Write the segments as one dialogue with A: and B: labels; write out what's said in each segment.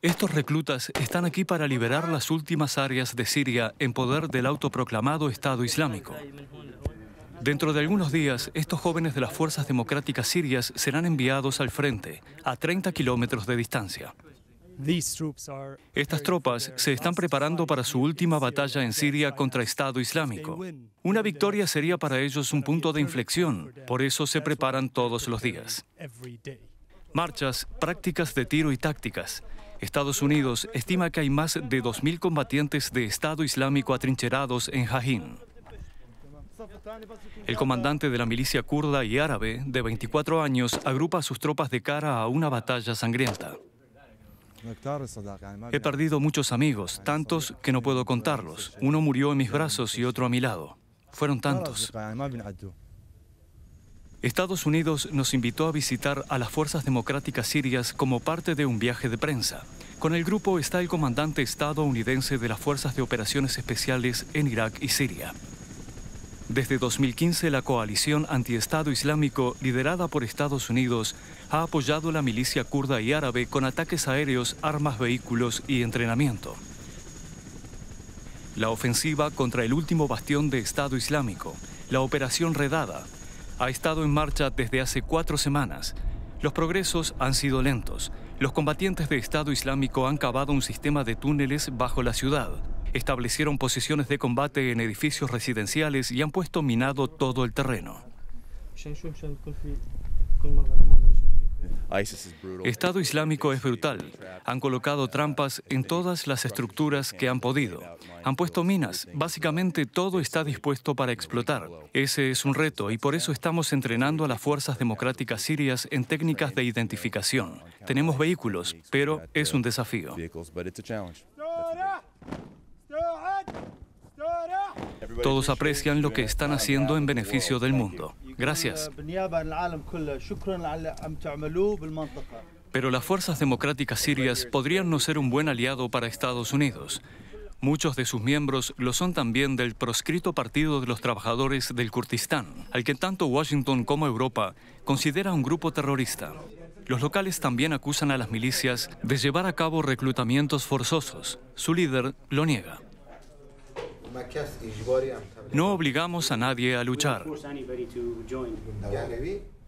A: Estos reclutas están aquí para liberar las últimas áreas de Siria en poder del autoproclamado Estado Islámico. Dentro de algunos días, estos jóvenes de las Fuerzas Democráticas Sirias serán enviados al frente, a 30 kilómetros de distancia. Estas tropas se están preparando para su última batalla en Siria contra Estado Islámico. Una victoria sería para ellos un punto de inflexión, por eso se preparan todos los días. Marchas, prácticas de tiro y tácticas, Estados Unidos estima que hay más de 2.000 combatientes de Estado Islámico atrincherados en Jajín. El comandante de la milicia kurda y árabe, de 24 años, agrupa sus tropas de cara a una batalla sangrienta. He perdido muchos amigos, tantos que no puedo contarlos. Uno murió en mis brazos y otro a mi lado. Fueron tantos. Estados Unidos nos invitó a visitar a las fuerzas democráticas sirias como parte de un viaje de prensa. Con el grupo está el comandante estadounidense de las Fuerzas de Operaciones Especiales en Irak y Siria. Desde 2015, la coalición anti-estado islámico, liderada por Estados Unidos, ha apoyado la milicia kurda y árabe con ataques aéreos, armas, vehículos y entrenamiento. La ofensiva contra el último bastión de Estado Islámico, la Operación Redada, ha estado en marcha desde hace cuatro semanas. Los progresos han sido lentos. Los combatientes de Estado Islámico han cavado un sistema de túneles bajo la ciudad. Establecieron posiciones de combate en edificios residenciales y han puesto minado todo el terreno. Estado Islámico es brutal. Han colocado trampas en todas las estructuras que han podido. Han puesto minas. Básicamente todo está dispuesto para explotar. Ese es un reto y por eso estamos entrenando a las fuerzas democráticas sirias en técnicas de identificación. Tenemos vehículos, pero es un desafío. Todos aprecian lo que están haciendo en beneficio del mundo. Gracias. Pero las fuerzas democráticas sirias podrían no ser un buen aliado para Estados Unidos. Muchos de sus miembros lo son también del proscrito Partido de los Trabajadores del Kurdistán, al que tanto Washington como Europa considera un grupo terrorista. Los locales también acusan a las milicias de llevar a cabo reclutamientos forzosos. Su líder lo niega. No obligamos a nadie a luchar.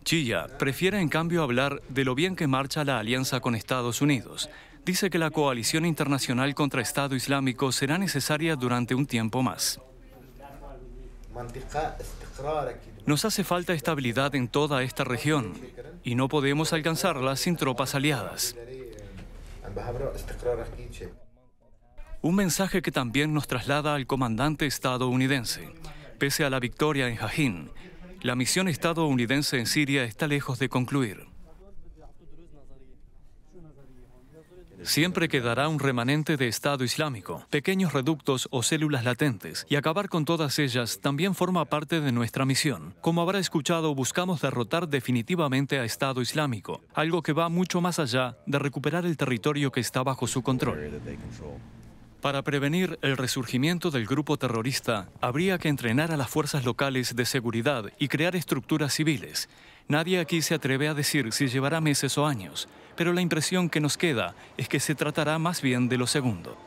A: Chilla prefiere en cambio hablar de lo bien que marcha la alianza con Estados Unidos. Dice que la coalición internacional contra Estado Islámico será necesaria durante un tiempo más. Nos hace falta estabilidad en toda esta región y no podemos alcanzarla sin tropas aliadas. Un mensaje que también nos traslada al comandante estadounidense. Pese a la victoria en Jajín, la misión estadounidense en Siria está lejos de concluir. Siempre quedará un remanente de Estado Islámico, pequeños reductos o células latentes, y acabar con todas ellas también forma parte de nuestra misión. Como habrá escuchado, buscamos derrotar definitivamente a Estado Islámico, algo que va mucho más allá de recuperar el territorio que está bajo su control. Para prevenir el resurgimiento del grupo terrorista, habría que entrenar a las fuerzas locales de seguridad y crear estructuras civiles. Nadie aquí se atreve a decir si llevará meses o años, pero la impresión que nos queda es que se tratará más bien de lo segundo.